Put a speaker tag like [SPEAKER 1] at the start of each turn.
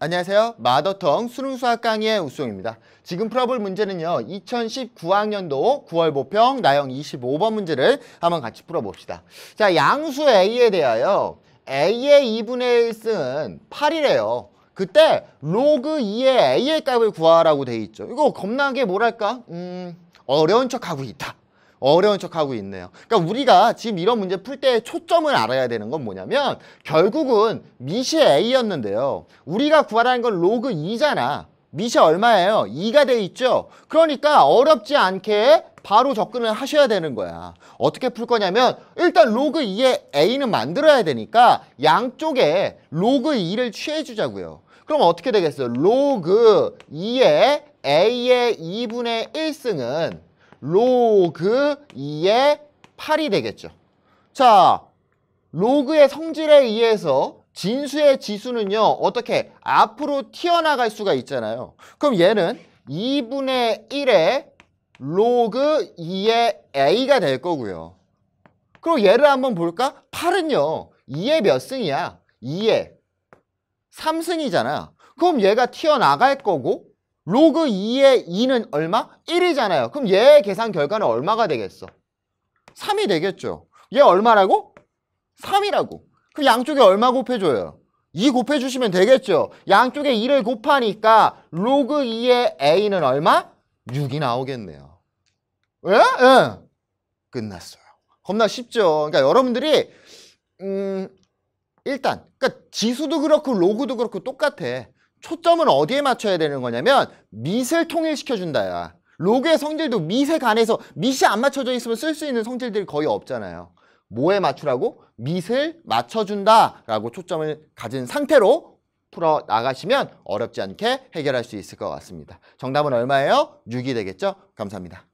[SPEAKER 1] 안녕하세요. 마더텅 수능 수학 강의의 우수입니다. 지금 풀어볼 문제는요. 2019학년도 9월 보평 나형 25번 문제를 한번 같이 풀어봅시다. 자, 양수 A에 대하여 A의 2분의 1승은 8이래요. 그때 로그 2의 A의 값을 구하라고 돼 있죠. 이거 겁나게 뭐랄까? 음, 어려운 척하고 있다. 어려운 척하고 있네요. 그러니까 우리가 지금 이런 문제 풀 때 초점을 알아야 되는 건 뭐냐면 결국은 미시 A였는데요. 우리가 구하라는 건 로그 2잖아. 미시 얼마예요? 2가 돼 있죠? 그러니까 어렵지 않게 바로 접근을 하셔야 되는 거야. 어떻게 풀 거냐면 일단 로그 2에 A는 만들어야 되니까 양쪽에 로그 2를 취해 주자고요. 그럼 어떻게 되겠어요? 로그 2에 A의 2분의 1승은 로그 2의 8이 되겠죠. 자, 로그의 성질에 의해서 진수의 지수는요. 어떻게 앞으로 튀어나갈 수가 있잖아요. 그럼 얘는 2분의 1의 로그 2의 a가 될 거고요. 그럼 얘를 한번 볼까? 8은요. 2의 몇 승이야? 2의 3승이잖아. 그럼 얘가 튀어나갈 거고 로그 2의 2는 얼마? 1이잖아요. 그럼 얘의 계산 결과는 얼마가 되겠어? 3이 되겠죠. 얘 얼마라고? 3이라고. 그 양쪽에 얼마 곱해줘요? 2 곱해주시면 되겠죠. 양쪽에 2를 곱하니까 로그 2의 a는 얼마? 6이 나오겠네요. 예? 예. 끝났어요. 겁나 쉽죠. 그러니까 여러분들이 음 일단 그러니까 지수도 그렇고 로그도 그렇고 똑같아. 초점은 어디에 맞춰야 되는 거냐면 밑을 통일시켜준다야. 로그의 성질도 밑에 관해서 밑이 안 맞춰져 있으면 쓸 수 있는 성질들이 거의 없잖아요. 뭐에 맞추라고? 밑을 맞춰준다라고 초점을 가진 상태로 풀어 나가시면 어렵지 않게 해결할 수 있을 것 같습니다. 정답은 얼마예요? 6이 되겠죠? 감사합니다.